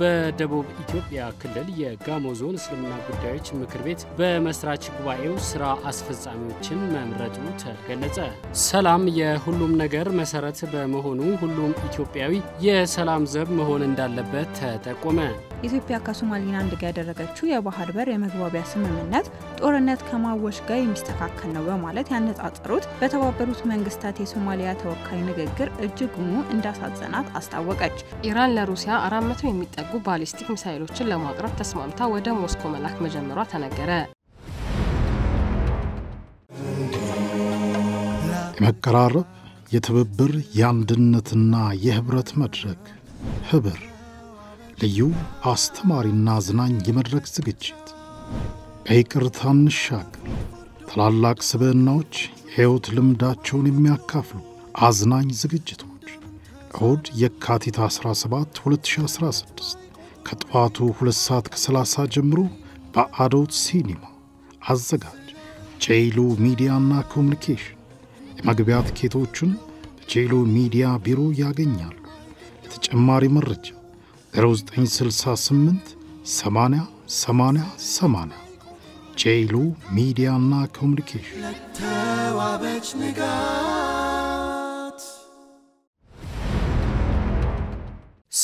በደቡብ ኢትዮጵያ ክልል የጋሞ ዞን እስልምና ጉዳዮች ምክር ቤት በመስራች ጉባኤው ስራ አስፈጻሚዎችን መምረጡ ተገለጸ። ሰላም የሁሉም ነገር መሰረት በመሆኑ ሁሉም ኢትዮጵያዊ የሰላም ዘብ መሆን እንዳለበት ተጠቆመ። ኢትዮጵያ ከሶማሊላንድ ጋር ያደረገችው የባህር በር የመግባቢያ ስምምነት ጦርነት ከማወሽ ጋር የሚስተካከል ነው በማለት ያነጻጸሩት በተባበሩት መንግስታት የሶማሊያ ተወካይ ንግግር እጅጉኑ እንዳሳዘናት አስታወቀች። ኢራን ለሩሲያ አራት መቶ የሚጠጉ የሚጠጉ ባሊስቲክ ሚሳይሎችን ለማቅረብ ተስማምታ ወደ ሞስኮ መላክ መጀመሯ ተነገረ። የመቀራረብ የትብብር የአንድነትና የህብረት መድረክ ህብር ልዩ አስተማሪና አዝናኝ የመድረክ ዝግጅት በይቅርታ እንሻገር ታላላቅ ስብዕናዎች የሕይወት ልምዳቸውን የሚያካፍሉ አዝናኝ ዝግጅቱ እሁድ የካቲት 17 2016 ከጠዋቱ 2 ሰዓት ከ30 ጀምሮ በአዶት ሲኒማ። አዘጋጅ ጄይሉ ሚዲያና ኮሚኒኬሽን። የመግቢያ ትኬቶቹን በጄይሉ ሚዲያ ቢሮ ያገኛሉ። ለተጨማሪ መረጃ 0968 80 80 80 ጄይሉ ሚዲያና ኮሚኒኬሽን ለተዋበች ንጋ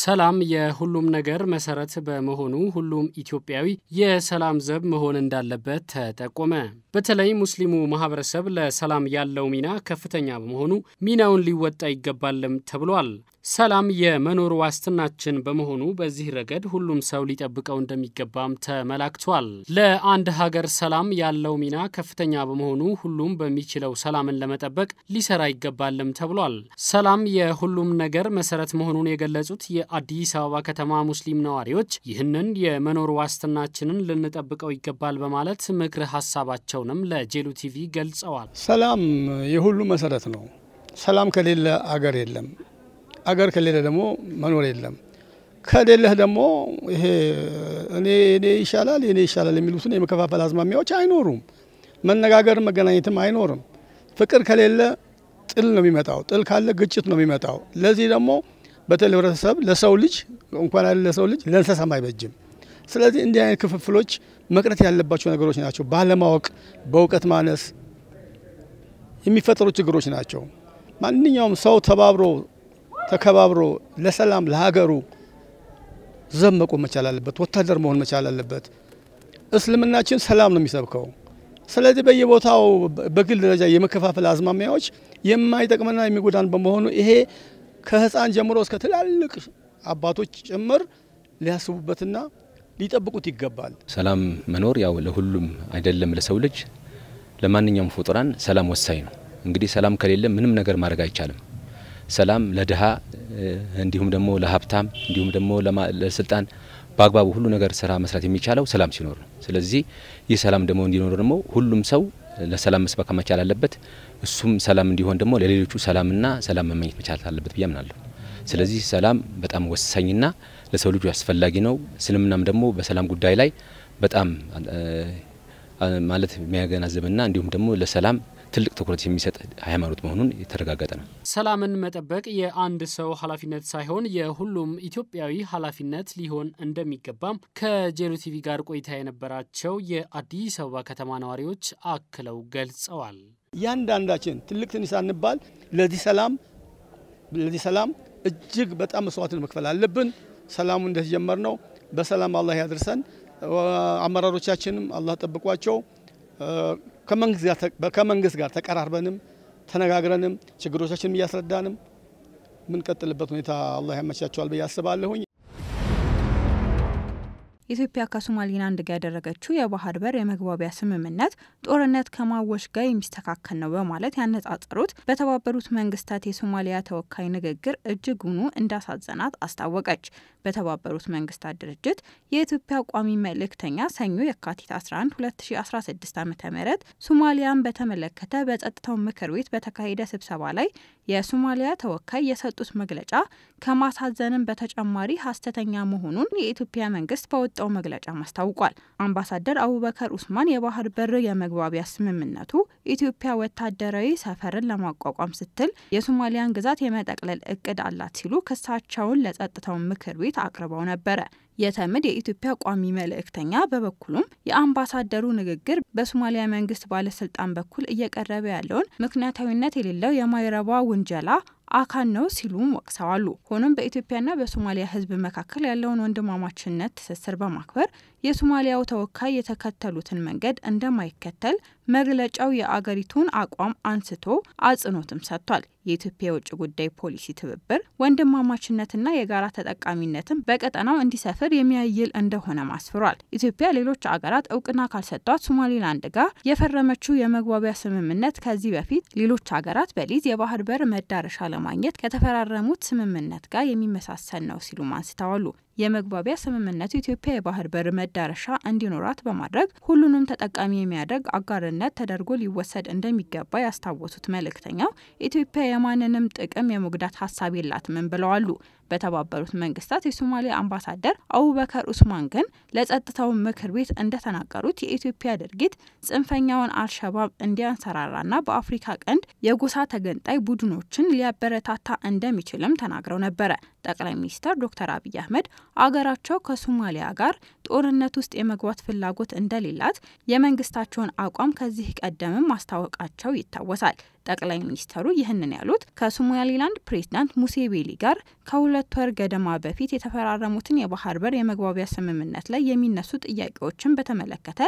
ሰላም የሁሉም ነገር መሰረት በመሆኑ ሁሉም ኢትዮጵያዊ የሰላም ዘብ መሆን እንዳለበት ተጠቆመ። በተለይ ሙስሊሙ ማህበረሰብ ለሰላም ያለው ሚና ከፍተኛ በመሆኑ ሚናውን ሊወጣ ይገባልም ተብሏል። ሰላም የመኖር ዋስትናችን በመሆኑ በዚህ ረገድ ሁሉም ሰው ሊጠብቀው እንደሚገባም ተመላክቷል። ለአንድ ሀገር ሰላም ያለው ሚና ከፍተኛ በመሆኑ ሁሉም በሚችለው ሰላምን ለመጠበቅ ሊሰራ ይገባልም ተብሏል። ሰላም የሁሉም ነገር መሰረት መሆኑን የገለጹት የአዲስ አበባ ከተማ ሙስሊም ነዋሪዎች ይህንን የመኖር ዋስትናችንን ልንጠብቀው ይገባል በማለት ምክረ ሀሳባቸውንም ለጄሉ ቲቪ ገልጸዋል። ሰላም የሁሉ መሰረት ነው። ሰላም ከሌለ አገር የለም። አገር ከሌለ ደግሞ መኖር የለም። ከሌለህ ደግሞ ይሄ እኔ እኔ ይሻላል እኔ ይሻላል የሚሉትን የመከፋፈል አዝማሚያዎች አይኖሩም። መነጋገር መገናኘትም አይኖርም። ፍቅር ከሌለ ጥል ነው የሚመጣው። ጥል ካለ ግጭት ነው የሚመጣው። ለዚህ ደግሞ በተለይ ህብረተሰብ ለሰው ልጅ እንኳን አይደል ለሰው ልጅ ለእንስሳም አይበጅም። ስለዚህ እንዲህ አይነት ክፍፍሎች መቅረት ያለባቸው ነገሮች ናቸው። ባለማወቅ፣ በእውቀት ማነስ የሚፈጠሩ ችግሮች ናቸው። ማንኛውም ሰው ተባብሮ ተከባብሮ ለሰላም ለሀገሩ ዘብ መቆም መቻል አለበት። ወታደር መሆን መቻል አለበት። እስልምናችን ሰላም ነው የሚሰብከው። ስለዚህ በየቦታው በግል ደረጃ የመከፋፈል አዝማሚያዎች የማይጠቅመና የሚጎዳን በመሆኑ ይሄ ከህፃን ጀምሮ እስከ ትላልቅ አባቶች ጭምር ሊያስቡበትና ሊጠብቁት ይገባል። ሰላም መኖር ያው ለሁሉም አይደለም፣ ለሰው ልጅ ለማንኛውም ፍጡራን ሰላም ወሳኝ ነው። እንግዲህ ሰላም ከሌለ ምንም ነገር ማድረግ አይቻልም። ሰላም ለድሃ እንዲሁም ደግሞ ለሀብታም እንዲሁም ደግሞ ለስልጣን በአግባቡ ሁሉ ነገር ስራ መስራት የሚቻለው ሰላም ሲኖር ነው። ስለዚህ ይህ ሰላም ደግሞ እንዲኖር ደግሞ ሁሉም ሰው ለሰላም መስበካ መቻል አለበት። እሱም ሰላም እንዲሆን ደግሞ ለሌሎቹ ሰላምና ሰላም መመኘት መቻል አለበት ብዬ አምናለሁ። ስለዚህ ሰላም በጣም ወሳኝና ለሰው ልጁ አስፈላጊ ነው። እስልምናም ደግሞ በሰላም ጉዳይ ላይ በጣም ማለት የሚያገናዝብና እንዲሁም ደግሞ ለሰላም ትልቅ ትኩረት የሚሰጥ ሃይማኖት መሆኑን የተረጋገጠ ነው። ሰላምን መጠበቅ የአንድ ሰው ኃላፊነት ሳይሆን የሁሉም ኢትዮጵያዊ ኃላፊነት ሊሆን እንደሚገባም ከጄሉ ቲቪ ጋር ቆይታ የነበራቸው የአዲስ አበባ ከተማ ነዋሪዎች አክለው ገልጸዋል። እያንዳንዳችን ትልቅ ትንሽ ሳንባል ለዚህ ሰላም ለዚህ ሰላም እጅግ በጣም መስዋዕትን መክፈል አለብን። ሰላሙ እንደተጀመር ነው። በሰላም አላህ ያድርሰን አመራሮቻችንም አላህ ጠብቋቸው። ከመንግስት ጋር ተቀራርበንም ተነጋግረንም ችግሮቻችንም እያስረዳንም የምንቀጥልበት ሁኔታ አላህ ያመቻቸዋል ብዬ አስባለሁኝ። ኢትዮጵያ ከሶማሊን አንድ ጋር ያደረገችው የባህር በር የመግባቢያ ስምምነት ጦርነት ከማወሽ ጋር የሚስተካከል ነው በማለት ያነጻጸሩት በተባበሩት መንግስታት የሶማሊያ ተወካይ ንግግር እጅጉኑ እንዳሳዘናት አስታወቀች። በተባበሩት መንግስታት ድርጅት የኢትዮጵያ ቋሚ መልእክተኛ ሰኞ የካቲት 11 2016 ዓ ም ሶማሊያን በተመለከተ በጸጥታው ምክር ቤት በተካሄደ ስብሰባ ላይ የሶማሊያ ተወካይ የሰጡት መግለጫ ከማሳዘንም በተጨማሪ ሀሰተኛ መሆኑን የኢትዮጵያ መንግስት በወ በሰጠው መግለጫ አስታውቋል። አምባሳደር አቡበከር ኡስማን የባህር በር የመግባቢያ ስምምነቱ ኢትዮጵያ ወታደራዊ ሰፈርን ለማቋቋም ስትል የሶማሊያን ግዛት የመጠቅለል እቅድ አላት ሲሉ ክሳቸውን ለጸጥታው ምክር ቤት አቅርበው ነበረ። የተመድ የኢትዮጵያ ቋሚ መልእክተኛ በበኩሉም የአምባሳደሩ ንግግር በሶማሊያ መንግስት ባለስልጣን በኩል እየቀረበ ያለውን ምክንያታዊነት የሌለው የማይረባ ውንጀላ አካል ነው ሲሉም ወቅሰዋሉ። ሆኖም በኢትዮጵያና በሶማሊያ ሕዝብ መካከል ያለውን ወንድማማችነት ትስስር በማክበር የሶማሊያው ተወካይ የተከተሉትን መንገድ እንደማይከተል መግለጫው የአገሪቱን አቋም አንስቶ አጽንኦትም ሰጥቷል። የኢትዮጵያ የውጭ ጉዳይ ፖሊሲ ትብብር ወንድማማችነትና የጋራ ተጠቃሚነትን በቀጠናው እንዲሰፍር የሚያይል እንደሆነ ማስፍሯል። ኢትዮጵያ ሌሎች አገራት እውቅና ካልሰጧት ሶማሌላንድ ጋር የፈረመችው የመግባቢያ ስምምነት ከዚህ በፊት ሌሎች ሀገራት በሊዝ የባህር በር መዳረሻ ለማግኘት ከተፈራረሙት ስምምነት ጋር የሚመሳሰል ነው ሲሉም አንስተዋሉ። የመግባቢያ ስምምነቱ ኢትዮጵያ የባህር በር መዳረሻ እንዲኖራት በማድረግ ሁሉንም ተጠቃሚ የሚያደርግ አጋርነት ተደርጎ ሊወሰድ እንደሚገባ ያስታወሱት መልእክተኛው ኢትዮጵያ የማንንም ጥቅም የመጉዳት ሀሳብ የላትምን ብለዋሉ። በተባበሩት መንግስታት የሶማሌ አምባሳደር አቡበከር ኡስማን ግን ለጸጥታው ምክር ቤት እንደተናገሩት የኢትዮጵያ ድርጊት ጽንፈኛውን አልሸባብ እንዲያንሰራራና በአፍሪካ ቀንድ የጎሳ ተገንጣይ ቡድኖችን ሊያበረታታ እንደሚችልም ተናግረው ነበረ። ጠቅላይ ሚኒስትር ዶክተር አብይ አህመድ አገራቸው ከሶማሊያ ጋር ጦርነት ውስጥ የመግባት ፍላጎት እንደሌላት የመንግስታቸውን አቋም ከዚህ ቀደምም ማስታወቃቸው ይታወሳል። ጠቅላይ ሚኒስተሩ ይህንን ያሉት ከሶማሊላንድ ፕሬዚዳንት ሙሴ ቤሊ ጋር ከሁለት ወር ገደማ በፊት የተፈራረሙትን የባህር በር የመግባቢያ ስምምነት ላይ የሚነሱ ጥያቄዎችን በተመለከተ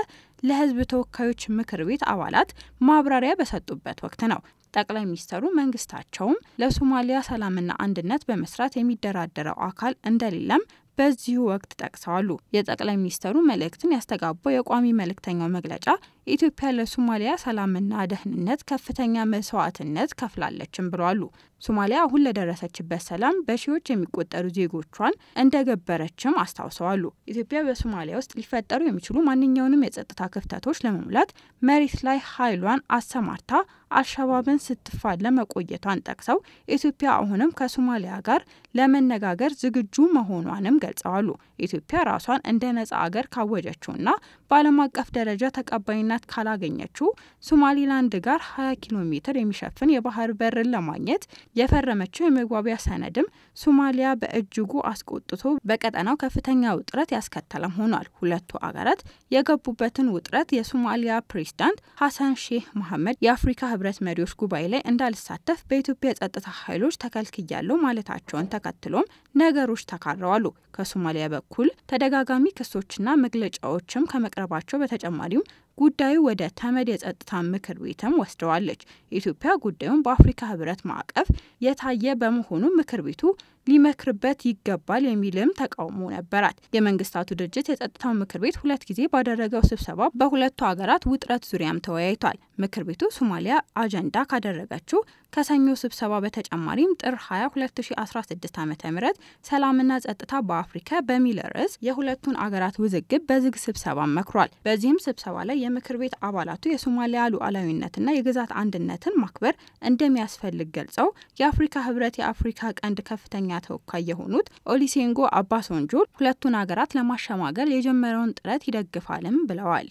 ለህዝብ ተወካዮች ምክር ቤት አባላት ማብራሪያ በሰጡበት ወቅት ነው። ጠቅላይ ሚኒስተሩ መንግስታቸውም ለሶማሊያ ሰላምና አንድነት በመስራት የሚደራደረው አካል እንደሌለም በዚሁ ወቅት ጠቅሰዋሉ። የጠቅላይ ሚኒስተሩ መልእክትን ያስተጋባው የቋሚ መልእክተኛው መግለጫ ኢትዮጵያ ለሶማሊያ ሰላምና ደህንነት ከፍተኛ መስዋዕትነት ከፍላለችም ብለዋል። ሶማሊያ አሁን ለደረሰችበት ሰላም በሺዎች የሚቆጠሩ ዜጎቿን እንደገበረችም አስታውሰዋሉ። ኢትዮጵያ በሶማሊያ ውስጥ ሊፈጠሩ የሚችሉ ማንኛውንም የጸጥታ ክፍተቶች ለመሙላት መሬት ላይ ኃይሏን አሰማርታ አልሸባብን ስትፋለ መቆየቷን ጠቅሰው ኢትዮጵያ አሁንም ከሶማሊያ ጋር ለመነጋገር ዝግጁ መሆኗንም ገልጸዋሉ። ኢትዮጵያ ራሷን እንደ ነጻ አገር ካወጀችውና በዓለም አቀፍ ደረጃ ተቀባይና ምክንያት ካላገኘችው ሶማሊላንድ ጋር 20 ኪሎ ሜትር የሚሸፍን የባህር በርን ለማግኘት የፈረመችው የመግባቢያ ሰነድም ሶማሊያ በእጅጉ አስቆጥቶ በቀጠናው ከፍተኛ ውጥረት ያስከተለም ሆኗል። ሁለቱ አገራት የገቡበትን ውጥረት የሶማሊያ ፕሬዚዳንት ሐሰን ሼህ መሐመድ የአፍሪካ ህብረት መሪዎች ጉባኤ ላይ እንዳልሳተፍ በኢትዮጵያ የጸጥታ ኃይሎች ተከልክያለው ማለታቸውን ተከትሎም ነገሮች ተካረዋሉ። ከሶማሊያ በኩል ተደጋጋሚ ክሶችና መግለጫዎችም ከመቅረባቸው በተጨማሪም ጉዳዩ ወደ ተመድ የጸጥታ ምክር ቤትም ወስደዋለች። ኢትዮጵያ ጉዳዩን በአፍሪካ ህብረት ማዕቀፍ የታየ በመሆኑ ምክር ቤቱ ሊመክርበት ይገባል የሚልም ተቃውሞ ነበራት። የመንግስታቱ ድርጅት የጸጥታው ምክር ቤት ሁለት ጊዜ ባደረገው ስብሰባ በሁለቱ ሀገራት ውጥረት ዙሪያም ተወያይቷል። ምክር ቤቱ ሶማሊያ አጀንዳ ካደረገችው ከሰኞ ስብሰባ በተጨማሪም ጥር 20 2016 ዓ ም ሰላምና ጸጥታ በአፍሪካ በሚል ርዕስ የሁለቱን አገራት ውዝግብ በዝግ ስብሰባ መክሯል። በዚህም ስብሰባ ላይ የምክር ቤት አባላቱ የሶማሊያ ሉዓላዊነትና የግዛት አንድነትን ማክበር እንደሚያስፈልግ ገልጸው የአፍሪካ ህብረት የአፍሪካ ቀንድ ከፍተኛ ተወካይ የሆኑት ኦሊሴንጎ አባሶንጆ ሁለቱን ሀገራት ለማሸማገል የጀመረውን ጥረት ይደግፋልም ብለዋል።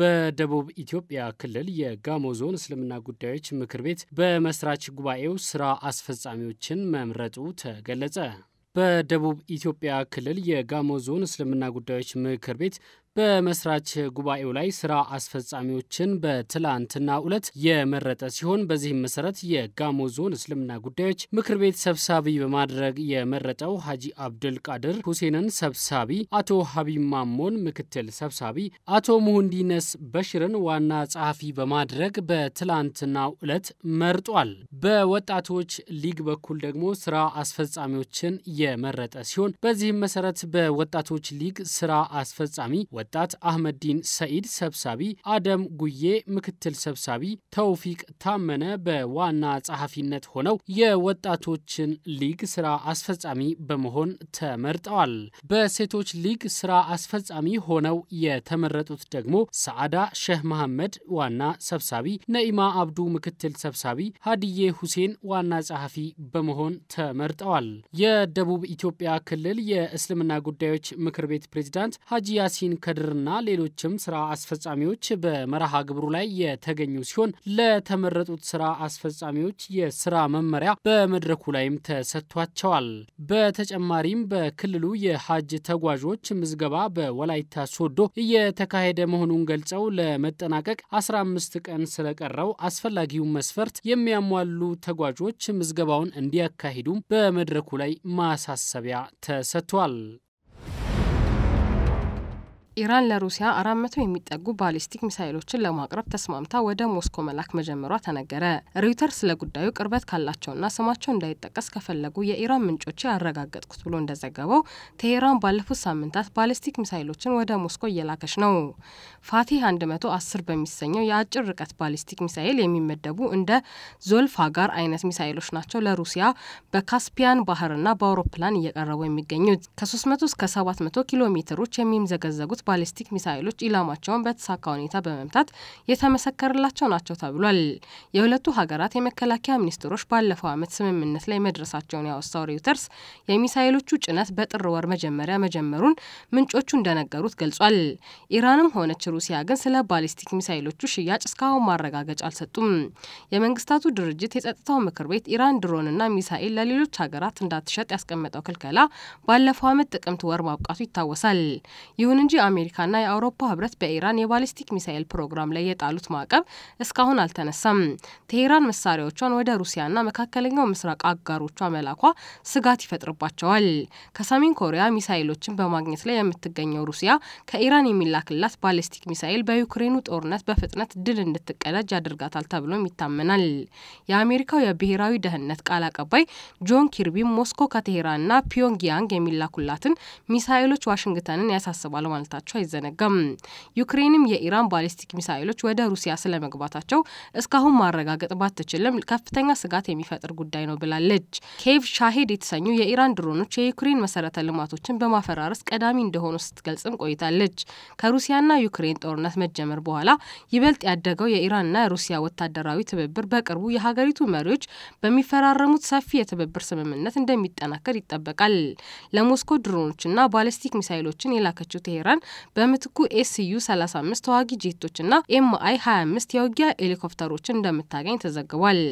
በደቡብ ኢትዮጵያ ክልል የጋሞ ዞን እስልምና ጉዳዮች ምክር ቤት በመስራች ጉባኤው ስራ አስፈጻሚዎችን መምረጡ ተገለጸ። በደቡብ ኢትዮጵያ ክልል የጋሞ ዞን እስልምና ጉዳዮች ምክር ቤት በመስራች ጉባኤው ላይ ስራ አስፈጻሚዎችን በትላንትና ዕለት የመረጠ ሲሆን በዚህም መሰረት የጋሞ ዞን እስልምና ጉዳዮች ምክር ቤት ሰብሳቢ በማድረግ የመረጠው ሀጂ አብዱል ቃድር ሁሴንን ሰብሳቢ፣ አቶ ሀቢብ ማሞን ምክትል ሰብሳቢ፣ አቶ ሙሁንዲነስ በሽርን ዋና ጸሐፊ በማድረግ በትላንትና ዕለት መርጧል። በወጣቶች ሊግ በኩል ደግሞ ስራ አስፈጻሚዎችን የመረጠ ሲሆን በዚህም መሰረት በወጣቶች ሊግ ስራ አስፈጻሚ ወጣት አህመዲን ሰኢድ ሰብሳቢ፣ አደም ጉዬ ምክትል ሰብሳቢ፣ ተውፊቅ ታመነ በዋና ጸሐፊነት ሆነው የወጣቶችን ሊግ ስራ አስፈጻሚ በመሆን ተመርጠዋል። በሴቶች ሊግ ስራ አስፈጻሚ ሆነው የተመረጡት ደግሞ ሰዓዳ ሼህ መሐመድ ዋና ሰብሳቢ፣ ነኢማ አብዱ ምክትል ሰብሳቢ፣ ሀዲዬ ሁሴን ዋና ጸሐፊ በመሆን ተመርጠዋል። የደቡብ ኢትዮጵያ ክልል የእስልምና ጉዳዮች ምክር ቤት ፕሬዚዳንት ሀጂ ያሲን ከድርና ሌሎችም ስራ አስፈጻሚዎች በመርሃ ግብሩ ላይ የተገኙ ሲሆን ለተመረጡት ስራ አስፈጻሚዎች የስራ መመሪያ በመድረኩ ላይም ተሰጥቷቸዋል። በተጨማሪም በክልሉ የሀጅ ተጓዦች ምዝገባ በወላይታ ሶዶ እየተካሄደ መሆኑን ገልጸው ለመጠናቀቅ 15 ቀን ስለቀረው አስፈላጊውን መስፈርት የሚያሟሉ ተጓዦች ምዝገባውን እንዲያካሂዱም በመድረኩ ላይ ማሳሰቢያ ተሰጥቷል። ኢራን ለሩሲያ አራት መቶ የሚጠጉ ባሊስቲክ ሚሳይሎችን ለማቅረብ ተስማምታ ወደ ሞስኮ መላክ መጀመሯ ተነገረ። ሮይተርስ ለጉዳዩ ቅርበት ካላቸውና ስማቸው እንዳይጠቀስ ከፈለጉ የኢራን ምንጮች ያረጋገጥኩት ብሎ እንደዘገበው ቴሄራን ባለፉት ሳምንታት ባሊስቲክ ሚሳይሎችን ወደ ሞስኮ እየላከች ነው። ፋቲህ 110 በሚሰኘው የአጭር ርቀት ባሊስቲክ ሚሳይል የሚመደቡ እንደ ዞልፋጋር አይነት ሚሳይሎች ናቸው ለሩሲያ በካስፒያን ባህርና በአውሮፕላን እየቀረቡ የሚገኙት ከ300 እስከ 700 ኪሎ ሜትሮች የሚምዘገዘጉት ባሊስቲክ ሚሳይሎች ኢላማቸውን በተሳካ ሁኔታ በመምታት የተመሰከረላቸው ናቸው ተብሏል። የሁለቱ ሀገራት የመከላከያ ሚኒስትሮች ባለፈው ዓመት ስምምነት ላይ መድረሳቸውን ያወሳው ሬውተርስ የሚሳይሎቹ ጭነት በጥር ወር መጀመሪያ መጀመሩን ምንጮቹ እንደነገሩት ገልጿል። ኢራንም ሆነች ሩሲያ ግን ስለ ባሊስቲክ ሚሳይሎቹ ሽያጭ እስካሁን ማረጋገጫ አልሰጡም። የመንግስታቱ ድርጅት የጸጥታው ምክር ቤት ኢራን ድሮንና ሚሳኤል ለሌሎች ሀገራት እንዳትሸጥ ያስቀመጠው ክልከላ ባለፈው ዓመት ጥቅምት ወር ማብቃቱ ይታወሳል። ይሁን እንጂ የአሜሪካና የአውሮፓ ህብረት በኢራን የባሊስቲክ ሚሳኤል ፕሮግራም ላይ የጣሉት ማዕቀብ እስካሁን አልተነሳም። ቴሄራን መሳሪያዎቿን ወደ ሩሲያና መካከለኛው ምስራቅ አጋሮቿ መላኳ ስጋት ይፈጥርባቸዋል። ከሰሜን ኮሪያ ሚሳኤሎችን በማግኘት ላይ የምትገኘው ሩሲያ ከኢራን የሚላክላት ባሊስቲክ ሚሳኤል በዩክሬኑ ጦርነት በፍጥነት ድል እንድትቀዳጅ ያደርጋታል ተብሎም ይታመናል። የአሜሪካው የብሔራዊ ደህንነት ቃል አቀባይ ጆን ኪርቢ ሞስኮ ከቴሄራንና ፒዮንግያንግ የሚላኩላትን ሚሳኤሎች ዋሽንግተንን ያሳስባል ማለታቸው መሆናቸው አይዘነጋም። ዩክሬንም የኢራን ባሊስቲክ ሚሳይሎች ወደ ሩሲያ ስለመግባታቸው እስካሁን ማረጋገጥ ባትችልም ከፍተኛ ስጋት የሚፈጥር ጉዳይ ነው ብላለች። ኬቭ ሻሄድ የተሰኙ የኢራን ድሮኖች የዩክሬን መሰረተ ልማቶችን በማፈራረስ ቀዳሚ እንደሆኑ ስትገልጽም ቆይታለች። ከሩሲያና ዩክሬን ጦርነት መጀመር በኋላ ይበልጥ ያደገው የኢራንና ሩሲያ ወታደራዊ ትብብር በቅርቡ የሀገሪቱ መሪዎች በሚፈራረሙት ሰፊ የትብብር ስምምነት እንደሚጠናከር ይጠበቃል። ለሞስኮ ድሮኖችና ባለስቲክ ሚሳይሎችን የላከችው ቴሄራን በምትኩ ኤስዩ 35 ተዋጊ ጄቶችና ኤምአይ 25 የውጊያ ሄሊኮፕተሮችን እንደምታገኝ ተዘግቧል።